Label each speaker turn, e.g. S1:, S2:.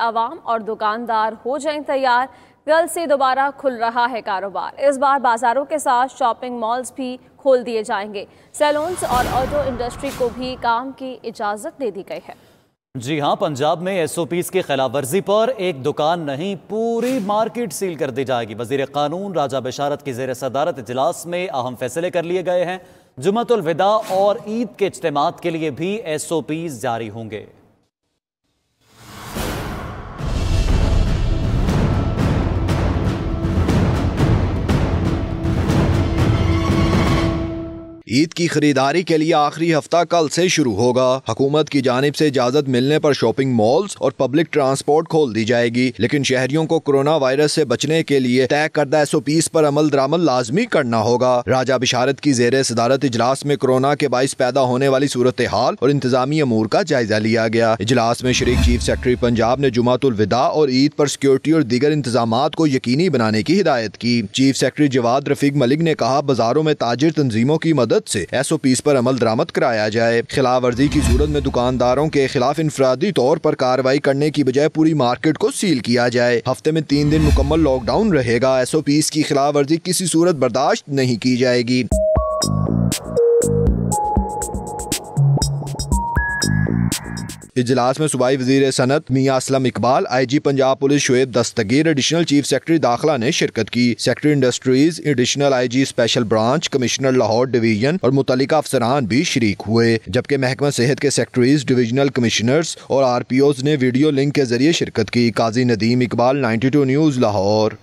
S1: आवाम और दुकानदार हो जाएं तैयार कल से दोबारा खुल रहा है कारोबार इस बार बाजारों के साथ शॉपिंग मॉल्स भी खोल दिए जाएंगे सैलून्स और ऑटो इंडस्ट्री को भी काम की इजाज़त दे दी गई है
S2: जी हाँ पंजाब में एस ओ पीज की खिलाफ वर्जी पर एक दुकान नहीं पूरी मार्केट सील कर दी जाएगी वजीर कानून राजा बशारत की जेर सदारत इजलास में अहम फैसले कर लिए गए हैं जुमतुलविदा और ईद के इज्तम के लिए भी एस ओ पीज जारी होंगे
S3: ईद की खरीदारी के लिए आखिरी हफ्ता कल से शुरू होगा हुकूमत की जानब से इजाजत मिलने पर शॉपिंग मॉल्स और पब्लिक ट्रांसपोर्ट खोल दी जाएगी लेकिन शहरियों को कोरोना वायरस से बचने के लिए तय करदा एस ओ पीस पर अमल दरामद लाजमी करना होगा राजा बिशारत की जेर सदारत इजलास में कोरोना के बायस पैदा होने वाली सूरत हाल और इंतजामी अमूर का जायजा लिया गया इजलास में शरीक चीफ सेक्रेटरी पंजाब ने जुमातुलविदा और ईद पर सिक्योरिटी और दीगर इंतजाम को यकीनी बनाने की हिदायत की चीफ सेक्रेटरी जवाद रफीक मलिक ने कहा बाजारों में ताजिर तंजीमों की मदद मदद से पी पर अमल दरामद कराया जाए खिलाफ वर्जी की सूरत में दुकानदारों के खिलाफ इंफरादी तौर पर कार्रवाई करने की बजाय पूरी मार्केट को सील किया जाए हफ्ते में तीन दिन मुकम्मल लॉकडाउन रहेगा एस ओ पीज की खिलाफ वर्जी किसी सूरत बर्दाश्त नहीं की जाएगी इजलास में सूबाई वजीर सनत Mian Aslam Iqbal I G Punjab police Shoaib Dastgir additional chief secretary दाखिला ने शिरकत की secretary industries additional I G special branch commissioner Lahore division और मुतलिका अफसरान भी शरीक हुए जबकि महकमा सेहत के सेक्रेटरीज डिवीजनल कमिश्नर्स और आर पी ओज ने वीडियो लिंक के जरिए शिरकत की Qazi Nadeem Iqbal ninety two news Lahore